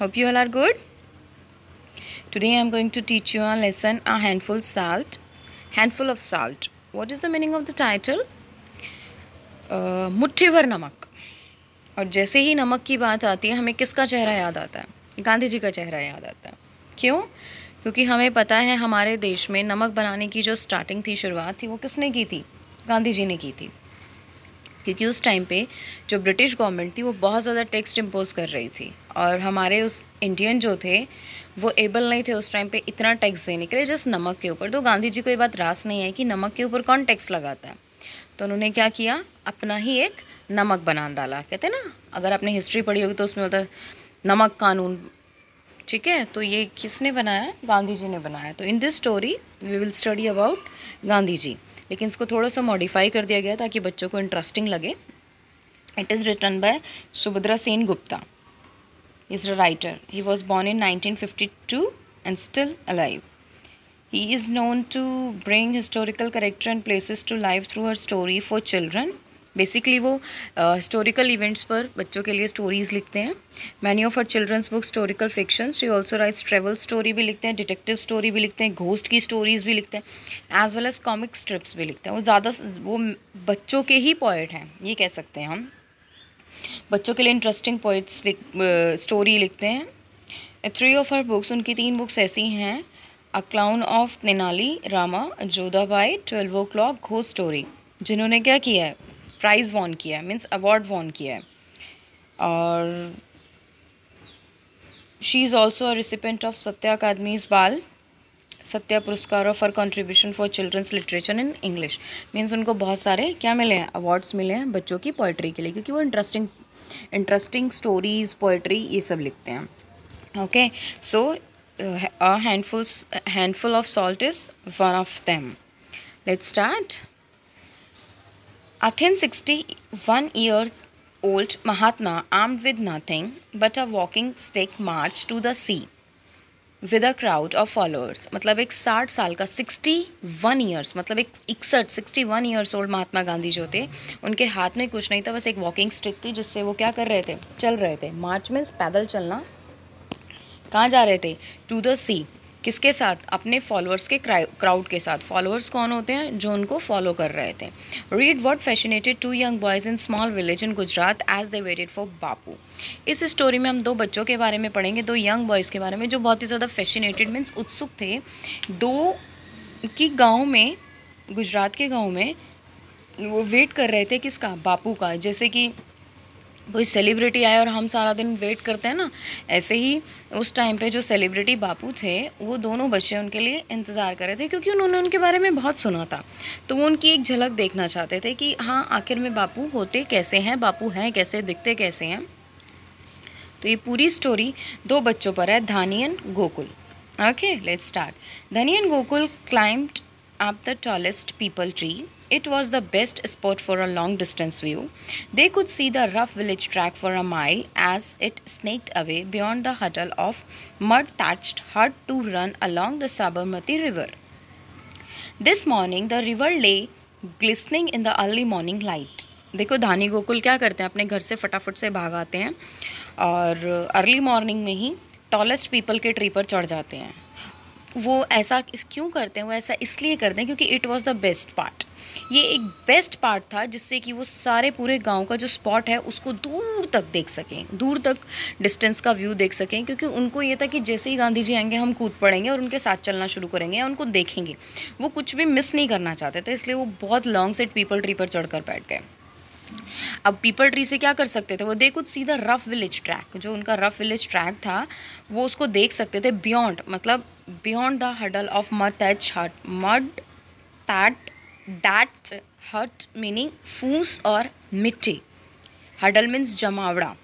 hope you all are good today i am going to teach you a lesson a handful salt handful of salt what is the meaning of the title uh, mutthi bhar namak और जैसे ही नमक की बात आती है हमें किसका चेहरा याद आता है गांधी जी का चेहरा याद आता है क्यों क्योंकि हमें पता है हमारे देश में नमक बनाने की जो स्टार्टिंग थी शुरुआत थी वो किसने की थी गांधी जी ने की थी क्योंकि उस टाइम पे जो ब्रिटिश गवर्नमेंट थी वो बहुत ज़्यादा टैक्स इम्पोज कर रही थी और हमारे उस इंडियन जो थे वो एबल नहीं थे उस टाइम पे इतना टैक्स देने के लिए जस्ट नमक के ऊपर तो गांधी जी को ये बात रास नहीं आई कि नमक के ऊपर कौन टैक्स लगाता है तो उन्होंने क्या किया अपना ही एक नमक बना डाला कहते ना अगर आपने हिस्ट्री पढ़ी होगी तो उसमें होता नमक कानून ठीक है तो ये किसने बनाया है गांधी जी ने बनाया तो in this story we will study about Gandhi ji लेकिन इसको थोड़ा सा मॉडिफाई कर दिया गया ताकि बच्चों को इंटरेस्टिंग लगे it is written by Subhadra Sen Gupta is a writer he was born in 1952 and still alive he is known to bring historical character and places to live through her story for children basically वो हिस्टोरिकल uh, events पर बच्चों के लिए stories लिखते हैं many of her children's book historical fiction she also writes travel story भी लिखते हैं डिटेक्टिव स्टोरी भी लिखते हैं घोस्ट की स्टोरीज़ भी लिखते हैं as well as comic strips भी लिखते हैं वो ज़्यादा वो बच्चों के ही पोइट हैं ये कह सकते हैं हम बच्चों के लिए इंटरेस्टिंग पोइट्स स्टोरी लिखते हैं थ्री ऑफ हर बुक्स उनकी तीन बुक्स ऐसी हैं a clown of Tenali Rama Jodha Bai twelve o'clock ghost story जिन्होंने क्या किया है प्राइज़ वॉन किया है मीन्स अवार्ड वॉन किया है और she is also a recipient of Sahitya Akademi's Bal Sahitya Puraskar of for contribution for children's literature in English means उनको बहुत सारे क्या मिले हैं अवार्ड्स मिले हैं बच्चों की पोइट्री के लिए क्योंकि वो इंटरेस्टिंग इंटरेस्टिंग स्टोरीज़ पोइट्री ये सब लिखते हैं okay so a handful handful of salt is one of them let's start A thin 61 years old Mahatma, armed with nothing but a walking stick, marched to the sea with a crowd of followers मतलब एक साठ साल का sixty one years मतलब एक इकसठ sixty one years old Mahatma Gandhi जो थे उनके हाथ में कुछ नहीं था बस एक वॉकिंग स्टिक थी जिससे वो क्या कर रहे थे चल रहे थे मार्च मीन्स पैदल चलना कहाँ जा रहे थे टू द सी किसके साथ अपने फॉलोअर्स के क्राउड के साथ फॉलोअर्स कौन होते हैं जो उनको फॉलो कर रहे थे read what fascinated to young boys in small village in Gujarat as they waited for Bapu इस स्टोरी में हम दो बच्चों के बारे में पढ़ेंगे दो यंग बॉयज़ के बारे में जो बहुत ही ज़्यादा फैशनेटेड मीन्स उत्सुक थे दो कि गाँव में गुजरात के गाँव में वो वेट कर रहे थे किसका बापू का जैसे कि कोई सेलिब्रिटी आए और हम सारा दिन वेट करते हैं ना ऐसे ही उस टाइम पे जो सेलिब्रिटी बापू थे वो दोनों बच्चे उनके लिए इंतज़ार कर रहे थे क्योंकि उन्होंने उनके बारे में बहुत सुना था तो वो उनकी एक झलक देखना चाहते थे कि हाँ आखिर में बापू होते कैसे हैं बापू हैं कैसे दिखते कैसे हैं तो ये पूरी स्टोरी दो बच्चों पर है Dhaniyan Gokul okay let's start Dhaniyan Gokul climbed up the tallest peepal tree It was the best spot for a long distance view. They could see the rough village track for a mile as it snaked away beyond the huddle of mud thatched hut to run along the Sabarmati river. This morning the river lay glistening in the early morning light. देखो धानी गोकुल क्या करते हैं अपने घर से फटाफट से भाग आते हैं और अर्ली मॉर्निंग में ही टॉलेस्ट पीपल के ट्री पर चढ़ जाते हैं वो ऐसा क्यों करते हैं वो ऐसा इसलिए करते हैं क्योंकि it was the best part ये एक बेस्ट पार्ट था जिससे कि वो सारे पूरे गांव का जो स्पॉट है उसको दूर तक देख सकें दूर तक डिस्टेंस का व्यू देख सकें क्योंकि उनको ये था कि जैसे ही गांधी जी आएंगे हम कूद पड़ेंगे और उनके साथ चलना शुरू करेंगे या उनको देखेंगे वो कुछ भी मिस नहीं करना चाहते थे इसलिए वो बहुत लॉन्ग सेट पीपल ट्री पर चढ़कर बैठ गए अब पीपल ट्री से क्या कर सकते थे वो देखो सीधा रफ़ विलेज ट्रैक जो उनका रफ़ विलेज ट्रैक था वो उसको देख सकते थे बियॉन्ड मतलब beyond the hurdle of mud that hurt Mud that that hurt meaning फूस और मिट्टी हडल मीन्स जमावड़ा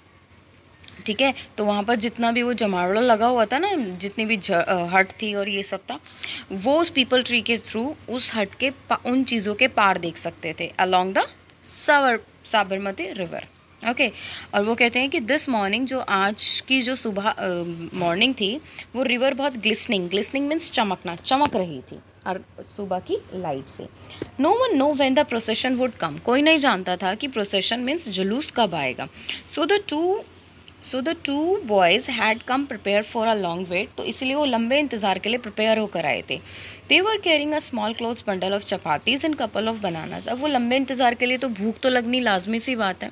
ठीक है तो वहाँ पर जितना भी वो जमावड़ा लगा हुआ था ना जितनी भी हट थी और ये सब था वो उस पीपल ट्री के थ्रू उस हट के उन चीज़ों के पार देख सकते थे along the Sabarmati river okay okay. और वो कहते हैं कि दिस मॉर्निंग जो आज की जो सुबह मॉर्निंग uh, थी वो रिवर बहुत ग्लिसनिंग ग्लिसनिंग मीन्स चमकना चमक रही थी और सुबह की लाइट से no one knew when the procession would come कोई नहीं जानता था कि प्रोसेशन मीन्स जुलूस कब आएगा so the two so the two boys had come prepare for a long wait तो इसलिए वो लंबे इंतजार के लिए प्रिपेयर होकर आए थे they were carrying a small cloth bundle of chapatis and couple of bananas अब वो लंबे इंतजार के लिए तो भूख तो लगनी लाजमी सी बात है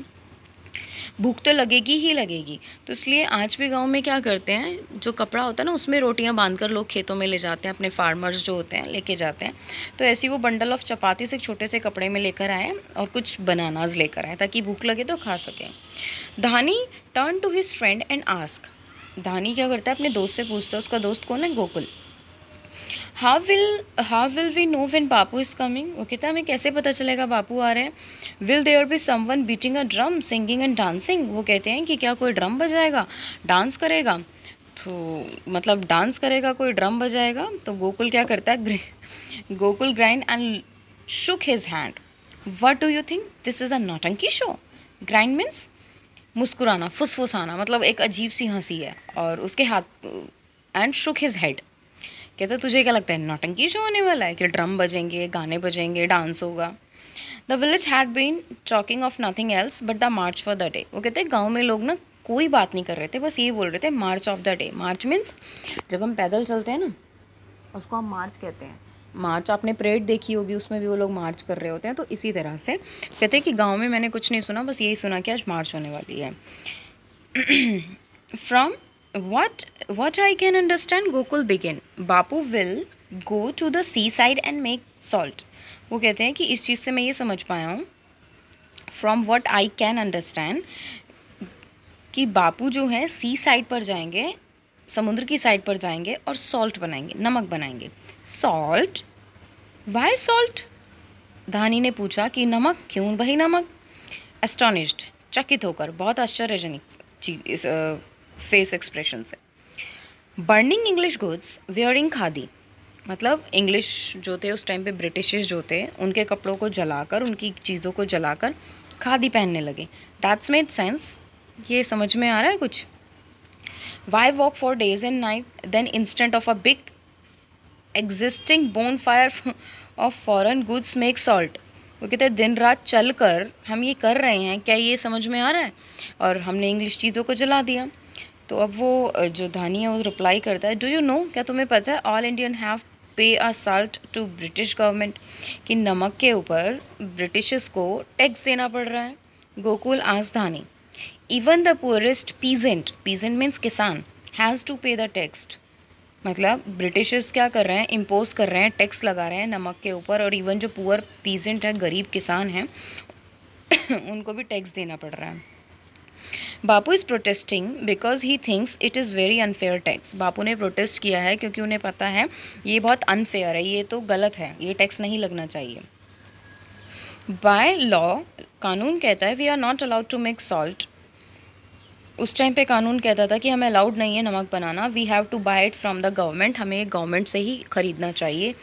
भूख तो लगेगी ही लगेगी तो इसलिए आज भी गांव में क्या करते हैं जो कपड़ा होता है ना उसमें रोटियां बांधकर लोग खेतों में ले जाते हैं अपने फार्मर्स जो होते हैं लेके जाते हैं तो ऐसी वो बंडल ऑफ चपाती से छोटे से कपड़े में लेकर आएँ और कुछ बनानाज लेकर आएँ ताकि भूख लगे तो खा सकें Dhani turn to his friend and ask Dhani क्या करता है अपने दोस्त से पूछता है उसका दोस्त कौन है Gokul how will how will we know when Bapu is coming okay तो हमें कैसे पता चलेगा बापू आ रहे हैं will there be someone beating a drum singing and dancing वो कहते हैं कि क्या कोई ड्रम बजाएगा डांस करेगा तो मतलब डांस करेगा कोई ड्रम बजाएगा तो गोकुल क्या करता है Gokul grinned and shook his hand what do you think this is a nautanki show grinned means मुस्कुराना फुसफुसाना मतलब एक अजीब सी हंसी है और उसके हाथ एंड शुक हिज हेड कहते तुझे क्या लगता है नौटंकी शो होने वाला है कि ड्रम बजेंगे गाने बजेंगे डांस होगा the village had been talking of nothing else but the march for the day वो कहते हैं गाँव में लोग ना कोई बात नहीं कर रहे थे बस ये बोल रहे थे march of the day march means जब हम पैदल चलते हैं ना उसको हम मार्च कहते हैं मार्च आपने परेड देखी होगी उसमें भी वो लोग मार्च कर रहे होते हैं तो इसी तरह से कहते हैं कि गांव में मैंने कुछ नहीं सुना बस यही सुना कि आज मार्च होने वाली है from What what I can understand Gokul begin. Bapu will go to the sea side and make salt. वो कहते हैं कि इस चीज़ से मैं ये समझ पाया हूँ from what I can understand कि बापू जो है सी साइड पर जाएंगे समुद्र की साइड पर जाएंगे और सॉल्ट बनाएंगे नमक बनाएंगे सॉल्ट वाई सॉल्ट धानी ने पूछा कि नमक क्यों भाई नमक एस्टोनिश्ड चकित होकर बहुत आश्चर्यजनक चीज फेस एक्सप्रेशन से burning English goods wearing khadi मतलब इंग्लिश जो थे उस टाइम पे ब्रिटिश जो थे उनके कपड़ों को जलाकर उनकी चीज़ों को जलाकर खादी पहनने लगे दैट्स मेड सेंस ये समझ में आ रहा है कुछ why walk for days and night then instead of a big exciting bonfire of foreign goods make salt वो कहते हैं दिन रात चल कर हम ये कर रहे हैं क्या ये समझ में आ रहा है और हमने इंग्लिश चीज़ों को जला दिया तो अब वो जो धानी है वो रिप्लाई करता है डू यू नो क्या तुम्हें पता है all Indian have pay a salt to British government कि नमक के ऊपर ब्रिटिशर्स को टैक्स देना पड़ रहा है गोकुल आज Dhani even the poorest peasant peasant means किसान has to pay the tax मतलब ब्रिटिशर्स क्या कर रहे हैं इम्पोज कर रहे हैं टैक्स लगा रहे हैं नमक के ऊपर और इवन जो पुअर पीजेंट है गरीब किसान हैं उनको भी टैक्स देना पड़ रहा है Bapu is protesting because he thinks it is very unfair tax Bapu ने प्रोटेस्ट किया है क्योंकि उन्हें पता है ये बहुत अनफेयर है ये तो गलत है ये टैक्स नहीं लगना चाहिए बाय लॉ कानून कहता है we are not allowed to make salt उस टाइम पे कानून कहता था कि हमें अलाउड नहीं है नमक बनाना we have to buy it from the government हमें गवर्नमेंट से ही ख़रीदना चाहिए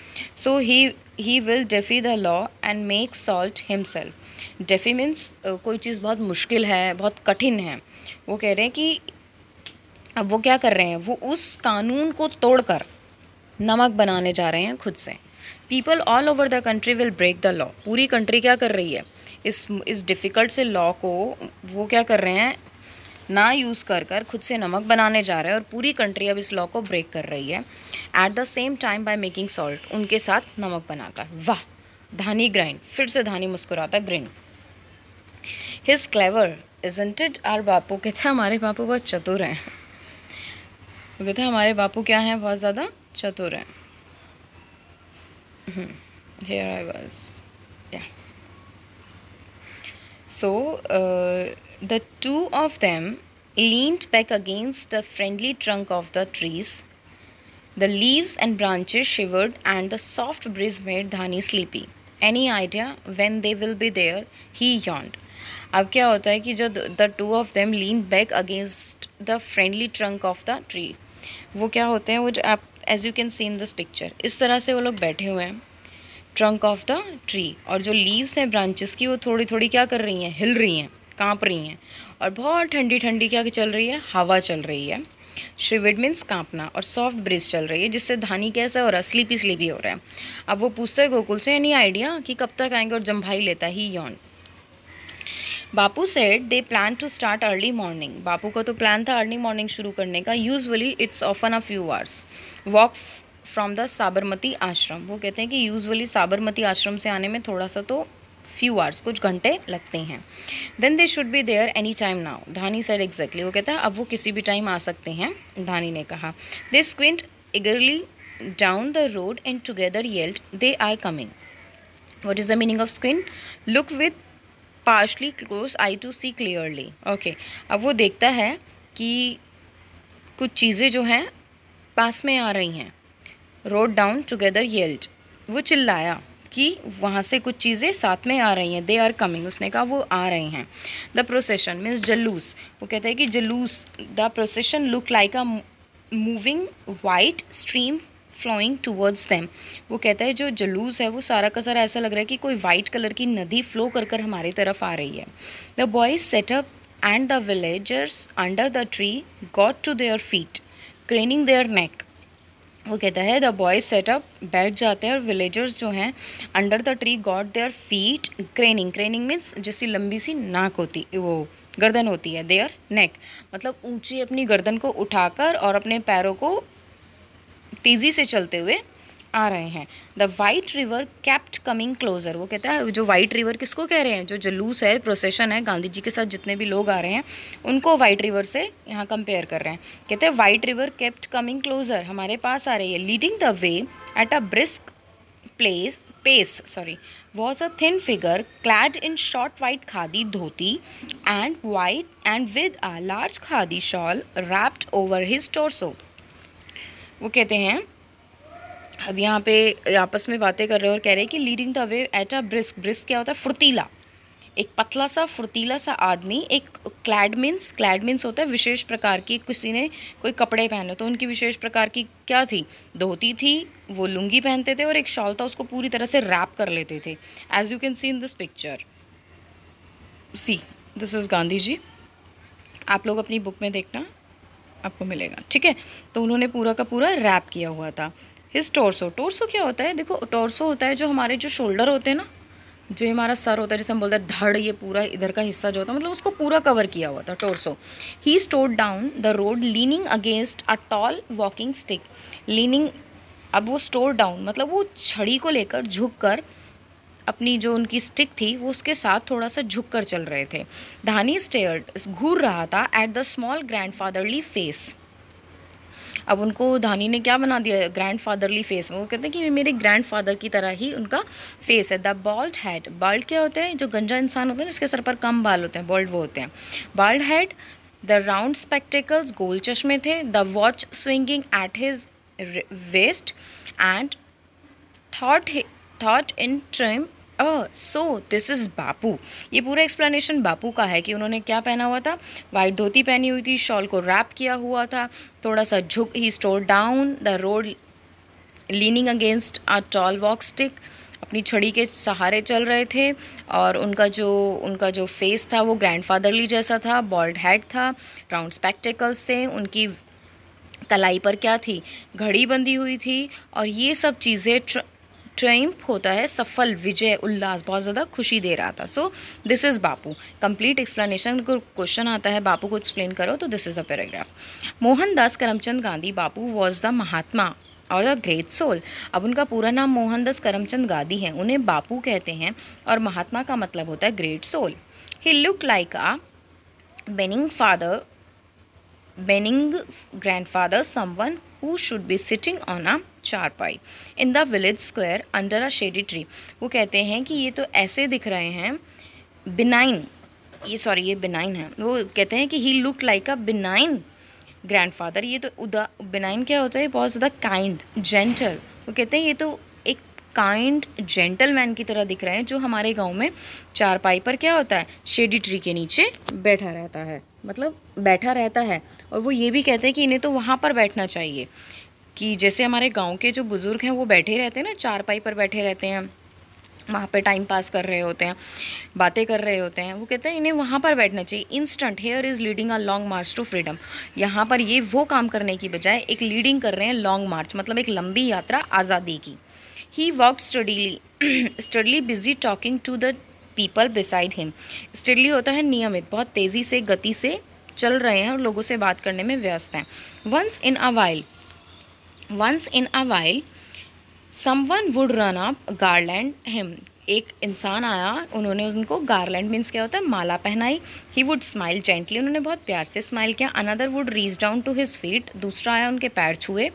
so he he will defy the law and make salt himself defy means कोई चीज़ बहुत मुश्किल है बहुत कठिन है वो कह रहे हैं कि अब वो क्या कर रहे हैं वो उस कानून को तोड़कर नमक बनाने जा रहे हैं खुद से people all over the country will break the law पूरी कंट्री क्या कर रही है इस इस डिफ़िकल्ट से लॉ को वो क्या कर रहे हैं ना यूज़ कर कर खुद से नमक बनाने जा रहे हैं और पूरी कंट्री अब इस लॉ को ब्रेक कर रही है at the same time by making salt उनके साथ नमक बनाकर वाह धानी ग्राइंड फिर से धानी मुस्कुराता grinned his clever isn't he our Bapu कहते हैं तो हमारे बापू बहुत चतुर हैं वो कहते हमारे बापू क्या हैं बहुत ज़्यादा चतुर हैं so the two of them leaned back against the friendly trunk of the trees the leaves and branches shivered and the soft breeze made Dhani sleepy any idea when they will be there? He yawned अब क्या होता है कि जो the two of them lean back against the friendly trunk of the tree वो क्या होते हैं वो जो आप as you can see in this picture इस तरह से वो लोग बैठे हुए हैं ट्रंक ऑफ द ट्री और जो लीव्स हैं ब्रांचेस की वो थोड़ी थोड़ी क्या कर रही हैं हिल रही हैं कांप रही हैं और बहुत ठंडी ठंडी क्या चल रही है हवा चल रही है श्रीविड मीन्स कांपना और सॉफ्ट ब्रिज चल रही है जिससे धानी कैसा हो रहा है स्लीपी स्लीपी हो रहा है अब वो पूछते हैं गोकुल से एनी आइडिया कि कब तक आएंगे और जम्भाई लेता he yawned Bapu said they plan to start early morning Bapu का तो प्लान था अर्ली मॉर्निंग शुरू करने का usually it's often a few hours walk from the Sabarmati ashram वो कहते हैं कि यूजअली साबरमती आश्रम से आने में थोड़ा सा तो फ्यू आवर्स कुछ घंटे लगते हैं then they should be there any time now Dhani said exactly वो कहता है अब वो किसी भी टाइम आ सकते हैं धानी ने कहा they squint eagerly down the road and together yelled they are coming what is the meaning of squint look with partially close eye to see clearly okay अब वो देखता है कि कुछ चीज़ें जो हैं पास में आ रही हैं रोड डाउन टुगेदर येल्ड वो चिल्लाया कि वहाँ से कुछ चीज़ें साथ में आ रही हैं दे आर कमिंग उसने कहा वो आ रहे हैं द प्रोसेशन मीन्स जलूस वो कहते हैं कि जलूस the procession look like a moving white stream flowing towards them वो कहता है जो जलूस है वो सारा का सारा ऐसा लग रहा है कि कोई वाइट कलर की नदी फ्लो कर कर हमारी तरफ आ रही है the boys sat up and the villagers under the tree got to their feet craning their neck वो कहता है द बॉयज सेटअप बैठ जाते हैं और विलेजर्स जो हैं under the tree got their feet craning craning means जैसी लंबी सी नाक होती वो गर्दन होती है देयर नेक मतलब ऊंची अपनी गर्दन को उठाकर और अपने पैरों को तेज़ी से चलते हुए आ रहे हैं the white river kept coming closer वो कहता है जो वाइट रिवर किसको कह रहे हैं जो जुलूस है प्रोसेशन है गांधी जी के साथ जितने भी लोग आ रहे हैं उनको वाइट रिवर से यहाँ कंपेयर कर रहे हैं कहते हैं white river kept coming closer हमारे पास आ रही है leading the way at a brisk place pace sorry was a thin figure clad in short white khadi dhoti and white and with a large khadi shawl wrapped over his torso वो कहते हैं अब यहाँ पे आपस में बातें कर रहे हो और कह रहे हैं कि leading the way at a brisk brisk क्या होता है फुर्तीला एक पतला सा फुर्तीला सा आदमी एक क्लैड मीन्स क्लैड मीन्स होता है विशेष प्रकार की किसी ने कोई कपड़े पहने तो उनकी विशेष प्रकार की क्या थी धोती थी वो लुंगी पहनते थे और एक शॉल था उसको पूरी तरह से रैप कर लेते थे as you can see in this picture see this is Gandhi ji आप लोग अपनी बुक में देखना आपको मिलेगा ठीक है तो उन्होंने पूरा का पूरा रैप किया हुआ था हिज टोरसो टोरसो क्या होता है देखो टोर्सो होता है जो हमारे जो शोल्डर होते हैं ना जो हमारा सर होता है जैसे हम बोलते हैं धड़ ये पूरा इधर का हिस्सा जो होता है मतलब उसको पूरा कवर किया हुआ था torso he strode down the road leaning against a tall walking stick leaning अब वो स्टोर डाउन मतलब वो छड़ी को लेकर झुक कर अपनी जो उनकी स्टिक थी वो उसके साथ थोड़ा सा झुक कर चल रहे थे धानी स्टेयर घूर रहा था at the small fatherly face अब उनको धानी ने क्या बना दिया ग्रैंड फादरली फेस में वो कहते हैं कि मेरे ग्रैंड फादर की तरह ही उनका फेस है द बॉल्ड हैड बाल्ड क्या होते हैं जो गंजा इंसान होते हैं जिसके सर पर कम बाल होते हैं बॉल्ड वो होते हैं bald head the round spectacles गोल चश्मे थे the watch swinging at his waist and thought thought in trim so this is Bapu ये पूरा एक्सप्लेनेशन बापू का है कि उन्होंने क्या पहना हुआ था वाइट धोती पहनी हुई थी शॉल को रैप किया हुआ था थोड़ा सा झुक he strode down the road leaning against a tall walk stick अपनी छड़ी के सहारे चल रहे थे और उनका जो उनका जो फेस था वो ग्रैंडफादरली जैसा था बॉल्ड हेड था राउंड स्पेक्टिकल्स थे उनकी कलाई पर क्या थी घड़ी बंधी हुई थी और ये सब चीज़ें ट्रम्प होता है सफल विजय उल्लास बहुत ज़्यादा खुशी दे रहा था so this is Bapu complete explanation question आता है बापू को एक्सप्लेन करो तो this is a paragraph Mohandas Karamchand Gandhi Bapu was the Mahatma और द ग्रेट सोल अब उनका पूरा नाम मोहनदास करमचंद गांधी है उन्हें बापू कहते हैं और महात्मा का मतलब होता है great soul he look like a benign father benign grand father someone should be sitting on a charpai in the village square under a shady tree वो कहते हैं कि ये तो ऐसे दिख रहे हैं बिनाइन ये सॉरी ये बिनाइन है वो कहते हैं कि he look like a benign grandfather ये तो उदा बिनाइन क्या होता है बहुत ज़्यादा काइंड जेंटल वो कहते हैं ये तो काइंड जेंटलमैन की तरह दिख रहे हैं जो हमारे गांव में चारपाई पर क्या होता है शेडी ट्री के नीचे बैठा रहता है मतलब बैठा रहता है और वो ये भी कहते हैं कि इन्हें तो वहाँ पर बैठना चाहिए कि जैसे हमारे गाँव के जो बुज़ुर्ग हैं वो बैठे रहते हैं ना चारपाई पर बैठे रहते हैं वहाँ पे टाइम पास कर रहे होते हैं बातें कर रहे होते हैं वो कहते हैं इन्हें वहाँ पर बैठना चाहिए instead here is leading a long march to freedom यहाँ पर ये वो काम करने की बजाय एक लीडिंग कर रहे हैं लॉन्ग मार्च मतलब एक लंबी यात्रा आज़ादी की He worked steadily, steadily busy talking to the people beside him. Steadily होता है नियमित बहुत तेज़ी से गति से चल रहे हैं और लोगों से बात करने में व्यस्त हैं once in a while once in a while someone would run up garland him एक इंसान आया उन्होंने उनको गार्लैंड मीन्स क्या होता है माला पहनाई ही वुड स्माइल जेंटली उन्होंने बहुत प्यार से स्माइल किया another would reach down to his feet दूसरा आया उनके पैर छुए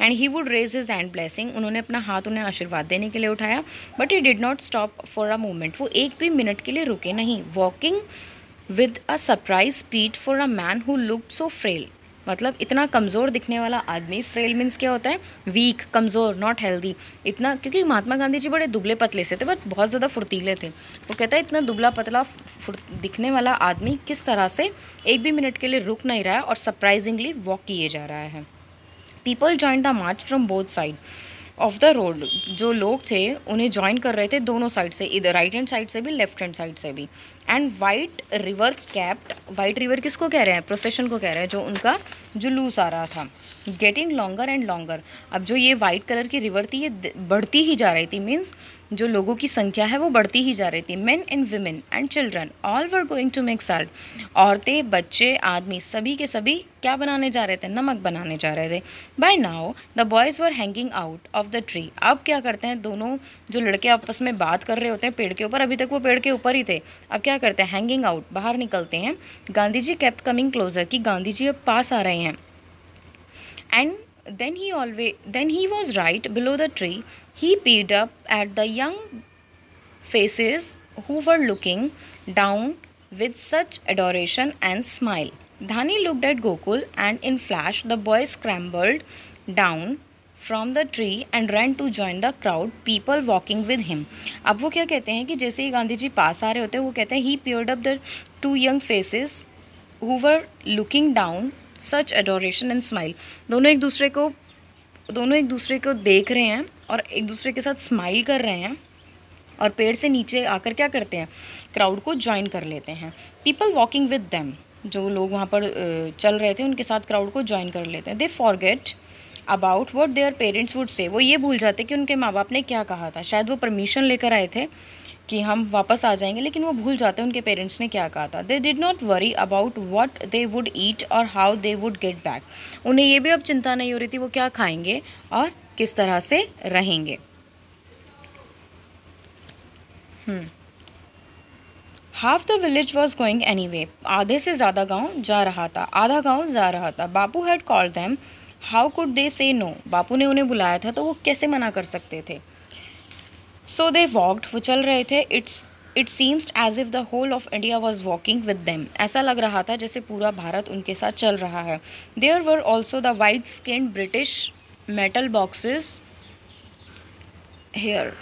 and he would raise his hand blessing उन्होंने अपना हाथ उन्हें आशीर्वाद देने के लिए उठाया but he did not stop for a moment वो एक भी मिनट के लिए रुके नहीं walking with a surprise speed for a man who look so frail मतलब इतना कमज़ोर दिखने वाला आदमी फ्रेल मीन्स क्या होता है वीक कमज़ोर नॉट हेल्दी इतना क्योंकि महात्मा गांधी जी बड़े दुबले पतले से थे बट बहुत ज़्यादा फुर्तीले थे वो कहता है इतना दुबला पतला दिखने वाला आदमी किस तरह से एक भी मिनट के लिए रुक नहीं रहा है और सरप्राइजिंगली वॉक किए जा रहा है people join the march from both side of the road जो लोग थे उन्हें ज्वाइन कर रहे थे दोनों साइड से इधर राइट हैंड साइड से भी लेफ्ट हैंड साइड से भी and white river capped white river किसको कह रहे हैं प्रोसेशन को कह रहे हैं जो उनका जुलूस आ रहा था गेटिंग लॉन्गर एंड लॉन्गर अब जो ये वाइट कलर की रिवर थी ये बढ़ती ही जा रही थी मीन्स जो लोगों की संख्या है वो बढ़ती ही जा रही थी men and women and children all were going to make salt औरतें बच्चे आदमी सभी के सभी क्या बनाने जा रहे थे नमक बनाने जा रहे थे by now the boys were hanging out of the tree अब क्या करते हैं दोनों जो लड़के आपस में बात कर रहे होते हैं पेड़ के ऊपर अभी तक वो पेड़ के ऊपर ही थे अब क्या करते हैं हैंगिंग आउट बाहर निकलते हैं Gandhi ji kept coming closer कि गांधी जी अब पास आ रहे हैं and Then he always then he was right below the tree. He peered up at the young faces who were looking down with such adoration and smile. Dhani looked at Gokul and in flash the boy scrambled down from the tree and run to join the crowd people walking with him अब वो क्या कहते हैं कि जैसे ही गांधी जी पास आ रहे होते हैं वो कहते हैं he peered up the two young faces who were looking down such adoration and smile दोनों एक दूसरे को दोनों एक दूसरे को देख रहे हैं और एक दूसरे के साथ स्माइल कर रहे हैं और पेड़ से नीचे आकर क्या करते हैं क्राउड को ज्वाइन कर लेते हैं पीपल वॉकिंग विद दैम जो लोग वहाँ पर चल रहे थे उनके साथ क्राउड को ज्वाइन कर लेते हैं they forget about what their parents would say वो ये भूल जाते कि उनके माँ बाप ने क्या कहा था शायद वो परमिशन लेकर आए थे कि हम वापस आ जाएंगे लेकिन वो भूल जाते हैं उनके पेरेंट्स ने क्या कहा था they did not worry about what they would eat और how they would get back उन्हें ये भी अब चिंता नहीं हो रही थी वो क्या खाएंगे और किस तरह से रहेंगे half the village was going anyway आधे से ज़्यादा गांव जा रहा था आधा गांव जा रहा था Bapu had call them how could they say no बापू ने उन्हें बुलाया था तो वो कैसे मना कर सकते थे सो दे वॉकड वो चल रहे थे it's it seems as if the whole of India was walking with them ऐसा लग रहा था जैसे पूरा भारत उनके साथ चल रहा है there were also the white skin British metal boxes here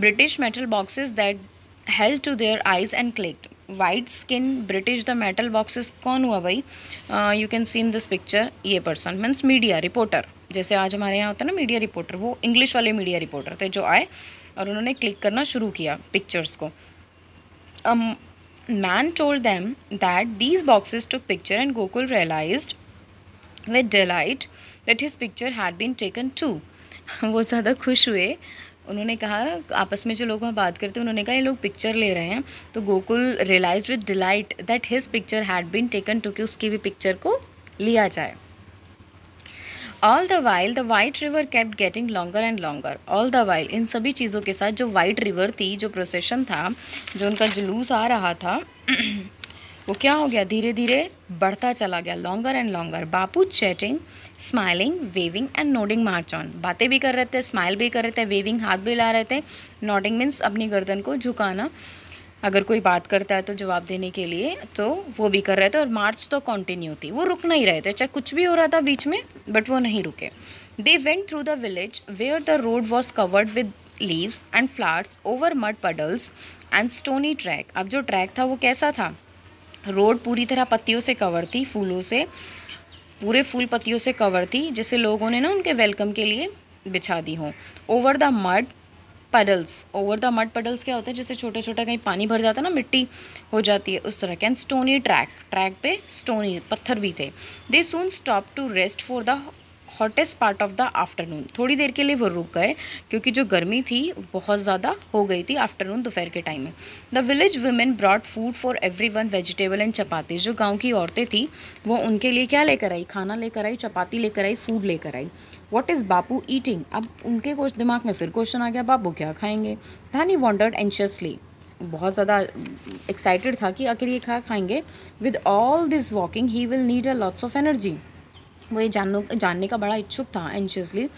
British metal boxes that help to their eyes and click white skin British the metal boxes कौन हुआ भाई you can see in this picture ये person means media reporter जैसे आज हमारे यहाँ होता है ना मीडिया रिपोर्टर वो इंग्लिश वाले मीडिया रिपोर्टर थे जो आए और उन्होंने क्लिक करना शुरू किया पिक्चर्स को man told them that these boxes to picture and Gokul realise with delight that his picture had been taken too वो ज़्यादा खुश हुए उन्होंने कहा आपस में जो लोग वहाँ बात करते हैं उन्होंने कहा ये लोग पिक्चर ले रहे हैं तो Gokul realise with delight that his picture had been taken too कि उसकी भी पिक्चर को लिया जाए all the while the white river capped getting longer and longer all the while in सभी चीज़ों के साथ जो वाइट रिवर थी जो प्रोसेशन था जो उनका जुलूस आ रहा था वो क्या हो गया धीरे धीरे बढ़ता चला गया longer and longer Bapu chatting smiling waving and nodding march on बातें भी कर रहे थे स्माइल भी कर रहे थे वेविंग हाथ भी ला रहे थे नोडिंग मीन्स अपनी गर्दन को झुकाना अगर कोई बात करता है तो जवाब देने के लिए तो वो भी कर रहे थे और मार्च तो कंटिन्यू थी वो रुक नहीं रहे थे चाहे कुछ भी हो रहा था बीच में बट वो नहीं रुके they went through the village where the road was covered with leaves and flowers over mud puddles and stony track अब जो ट्रैक था वो कैसा था रोड पूरी तरह पत्तियों से कवर थी फूलों से पूरे फूल पत्तियों से कवर थी जिसे लोगों ने ना उनके वेलकम के लिए बिछा दी हो over the mud puddles over the mud puddles क्या होता है जैसे छोटे छोटे कहीं पानी भर जाता है ना मिट्टी हो जाती है उस तरह के एंड स्टोनी ट्रैक ट्रैक पे स्टोनी पत्थर भी थे they soon stop to rest for the hottest part of the afternoon थोड़ी देर के लिए वो रुक गए क्योंकि जो गर्मी थी बहुत ज़्यादा हो गई थी आफ्टरनून दोपहर के टाइम में the village women brought food for everyone vegetable and chapati जो गाँव की औरतें थी वो उनके लिए क्या लेकर आई खाना लेकर आई चपाती लेकर आई फूड लेकर आई वॉट इज़ बापू ईटिंग अब उनके कुछ दिमाग में फिर क्वेश्चन आ गया बापू क्या खाएंगे धानी वॉन्डर्ड एंशियसली बहुत ज़्यादा एक्साइटेड था कि आखिर ये क्या खाएंगे with all this walking he will need a lots of energy वो ये जानो जानने का बड़ा इच्छुक था एंशियसली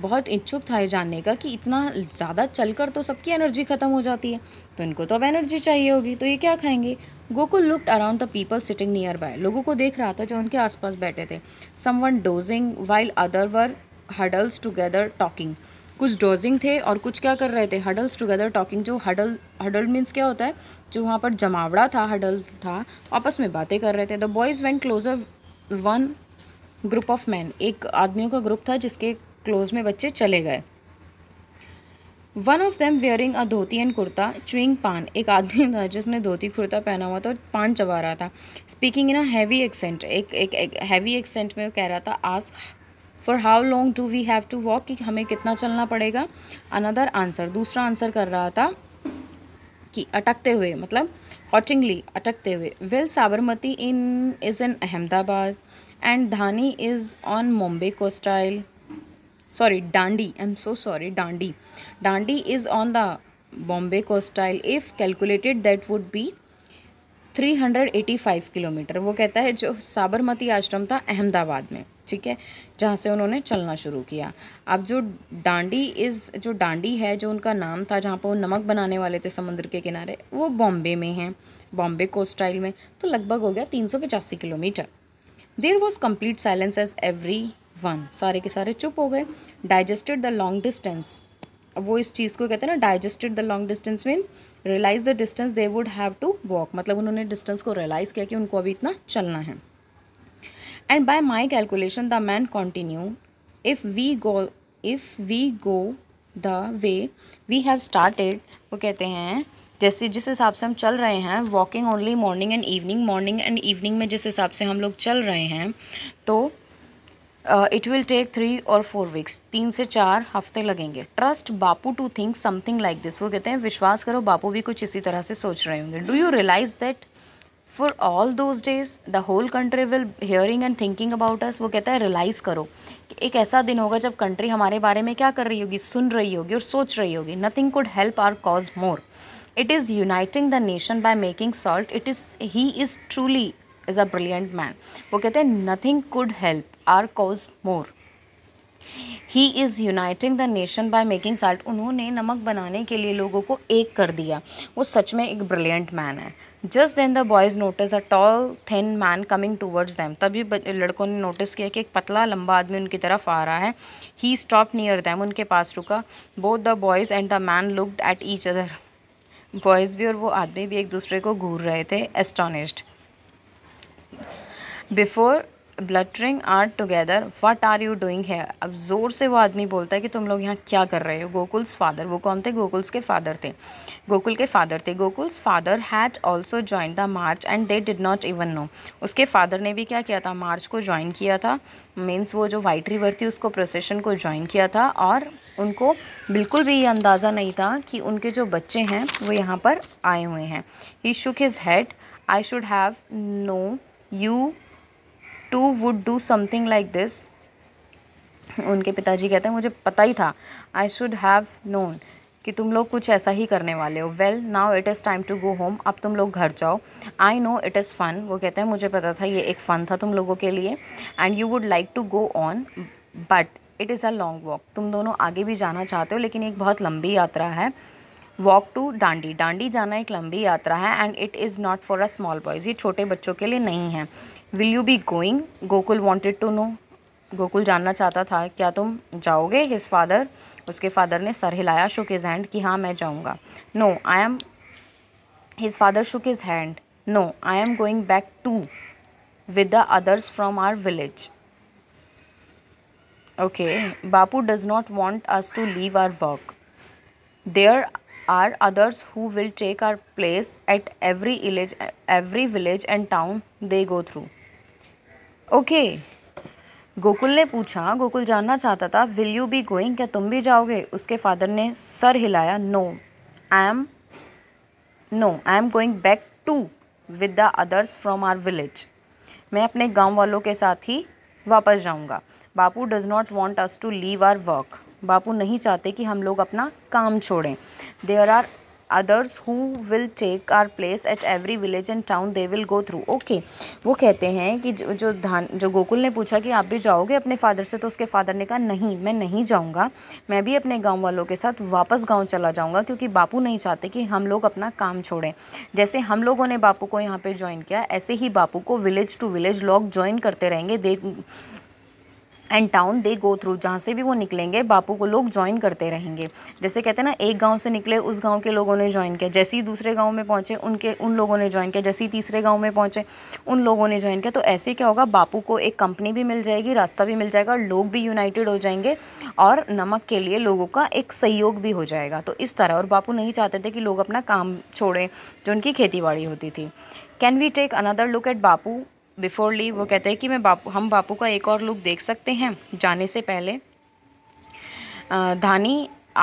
बहुत इच्छुक था ये जानने का कि इतना ज़्यादा चलकर तो सबकी एनर्जी ख़त्म हो जाती है तो इनको तो अब एनर्जी चाहिए होगी तो ये क्या खाएंगे Gokul looked around the people sitting nearby लोगों को देख रहा था जो उनके आसपास बैठे थे someone dozing while other were huddles together talking कुछ डोजिंग थे और कुछ क्या कर रहे थे हडल्स टुगेदर टॉकिंग जो हडल हडल मीन्स क्या होता है जो वहाँ पर जमावड़ा था हडल था आपस में बातें कर रहे थे the boys went closer one group of man एक आदमियों का ग्रुप था जिसके क्लोज में बच्चे चले गए one of them wearing a dhoti and kurta chewing paan एक आदमी था जिसने धोती कुर्ता पहना हुआ था और पान चबा रहा था speaking in a heavy accent एक एक हैवी एक्सेंट में कह रहा था ask for how long do we have to walk कि हमें कितना चलना पड़ेगा अनदर आंसर दूसरा आंसर कर रहा था कि अटकते हुए मतलब हॉटिंगली अटकते हुए well Sabarmati in is in Ahmedabad and Dhani is on Mumbai coastline sorry Dandi I am so sorry Dandi Dandi is on the Bombay coastline if calculated that would be 385 kilometre वो कहता है जो साबरमती आश्रम था अहमदाबाद में ठीक है जहाँ से उन्होंने चलना शुरू किया अब जो डांडी इज़ जो डांडी है जो उनका नाम था जहाँ पर वो नमक बनाने वाले थे समुद्र के किनारे वो बॉम्बे में हैं बॉम्बे कोस्टाइल में तो लगभग हो गया तीन kilometre there was complete silence as everyone सारे के सारे चुप हो गए डाइजेस्टेड द लॉन्ग डिस्टेंस अब वो इस चीज़ को कहते हैं ना digested the long distance mean realise the distance they would have to walk मतलब उन्होंने डिस्टेंस को रियलाइज़ किया कि उनको अभी इतना चलना है and by my calculation the man continue if we go if we go the way we have started वो कहते हैं जैसे जिस हिसाब से हम चल रहे हैं walking only morning and evening morning and evening में जिस हिसाब से हम लोग चल रहे हैं तो इट विल टेक थ्री और फोर वीक्स तीन से चार हफ्ते लगेंगे trust Bapu to think something like this वो कहते हैं विश्वास करो बापू भी कुछ इसी तरह से सोच रहे होंगे do you realise that for all those days the whole country will hearing and thinking about us वो कहता है रियलाइज़ करो कि एक ऐसा दिन होगा जब कंट्री हमारे बारे में क्या कर रही होगी सुन रही होगी और सोच रही होगी nothing could help our cause more it is uniting the nation by making salt it is he is truly is a brilliant man वो कहते हैं nothing could help our cause more he is uniting the nation by making salt उन्होंने नमक बनाने के लिए लोगों को एक कर दिया वो सच में एक ब्रिलियंट मैन है just then the boys notice a tall thin man coming towards them तभी लड़कों ने नोटिस किया कि एक पतला लंबा आदमी उनकी तरफ आ रहा है ही स्टॉप नियर दैम उनके पास रुका both the boys and the man looked at each other boys भी और वो आदमी भी एक दूसरे को घूर रहे थे astonished before blurting out together what are you doing है अब ज़ोर से वो आदमी बोलता है कि तुम लोग यहाँ क्या कर रहे हो गोकुल्स फादर वो कौन थे गोकुल्स के फादर थे गोकुल के फादर थे Gokul's father had also join the march and they did not even know उसके फादर ने भी क्या किया था मार्च को ज्वाइन किया था मीन्स वो जो वाइट रिवर थी उसको प्रोसेशन को ज्वाइन किया था और उनको बिल्कुल भी ये अंदाज़ा नहीं था कि उनके जो बच्चे हैं वो यहाँ पर आए हुए हैं he shook his head I should have know you two would do something like this उनके पिताजी कहते हैं मुझे पता ही था आई शुड हैव नोन कि तुम लोग कुछ ऐसा ही करने वाले हो well now it is time to go home अब तुम लोग घर जाओ I know it is fun वो कहते हैं मुझे पता था ये एक फ़न था तुम लोगों के लिए and you would like to go on but it is a long walk तुम दोनों आगे भी जाना चाहते हो लेकिन एक बहुत लंबी यात्रा है वॉक टू डांडी डांडी जाना एक लंबी यात्रा है and it is not for a small boys ये छोटे बच्चों के लिए नहीं है will you be going Gokul wanted to know Gokul जानना चाहता था क्या तुम जाओगे हिज फादर उसके फादर ने सर हिलाया शुक इज़ हैंड कि हाँ मैं जाऊँगा no I am his father shook his hand no I am going back to with the others from our village okay Bapu does not want us to leave our work there are others who will take our place at every every village and town they go through okay Gokul ने पूछा गोकुल जानना चाहता था will you be going क्या तुम भी जाओगे उसके फादर ने सर हिलाया no I am no I am going back to with the others from our village मैं अपने गांव वालों के साथ ही वापस जाऊंगा Bapu does not want us to leave our work Bapu नहीं चाहते कि हम लोग अपना काम छोड़ें there are others who will take our place at every village and town they will go through okay वो कहते हैं कि जो, जो धान जो गोकुल ने पूछा कि आप भी जाओगे अपने फादर से तो उसके फादर ने कहा नहीं मैं नहीं जाऊँगा मैं भी अपने गाँव वालों के साथ वापस गाँव चला जाऊँगा क्योंकि बापू नहीं चाहते कि हम लोग अपना काम छोड़ें जैसे हम लोगों ने बापू को यहाँ पर ज्वाइन किया ऐसे ही बापू को विलेज टू विलेज लोग ज्वाइन करते रहेंगे they and town they go through जहाँ से भी वो निकलेंगे बापू को लोग ज्वाइन करते रहेंगे जैसे कहते हैं ना एक गांव से निकले उस गांव के लोगों ने ज्वाइन किया जैसे ही दूसरे गांव में पहुँचे उनके उन लोगों ने ज्वाइन किया जैसे ही तीसरे गांव में पहुँचे उन लोगों ने ज्वाइन किया तो ऐसे क्या होगा बापू को एक कंपनी भी मिल जाएगी रास्ता भी मिल जाएगा लोग भी यूनाइटेड हो जाएंगे और नमक के लिए लोगों का एक सहयोग भी हो जाएगा तो इस तरह और बापू नहीं चाहते थे कि लोग अपना काम छोड़ें जो उनकी खेती होती थी can we take another look at Bapu before leave वो कहते हैं कि मैं बापू हम बापू का एक और लुक देख सकते हैं जाने से पहले धानी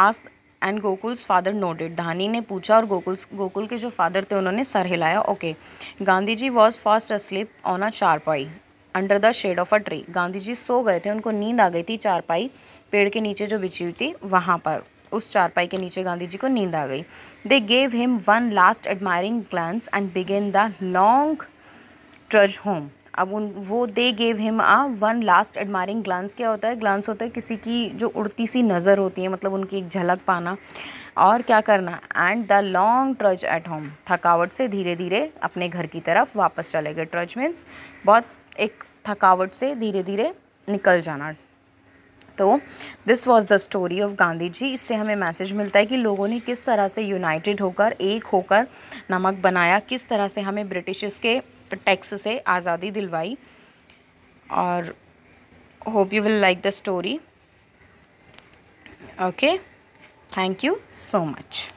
आज and Gokul's father noted Dhani ने पूछा और गोकुल्स गोकुल के जो फादर थे उन्होंने सर हिलाया okay Gandhi ji was fast asleep on a charpai under the shade of a tree Gandhi ji सो गए थे उनको नींद आ गई थी चारपाई पेड़ के नीचे जो बिछी हुई थी वहाँ पर उस चारपाई के नीचे गांधी जी को नींद आ गई they gave him one last admiring glance and began the long trudge home अब उन वो they gave him a one last admiring glance क्या होता है ग्लांस होता है किसी की जो उड़ती सी नज़र होती है मतलब उनकी एक झलक पाना और क्या करना and the long trudge at home थकावट से धीरे धीरे अपने घर की तरफ वापस चले गए ट्रज मीन्स बहुत एक थकावट से धीरे धीरे निकल जाना तो this was the story of Gandhi ji इससे हमें मैसेज मिलता है कि लोगों ने किस तरह से यूनाइटेड होकर एक होकर नमक बनाया किस तरह से हमें ब्रिटिश के टैक्स से आज़ादी दिलवाई और hope you will like the story okay thank you so much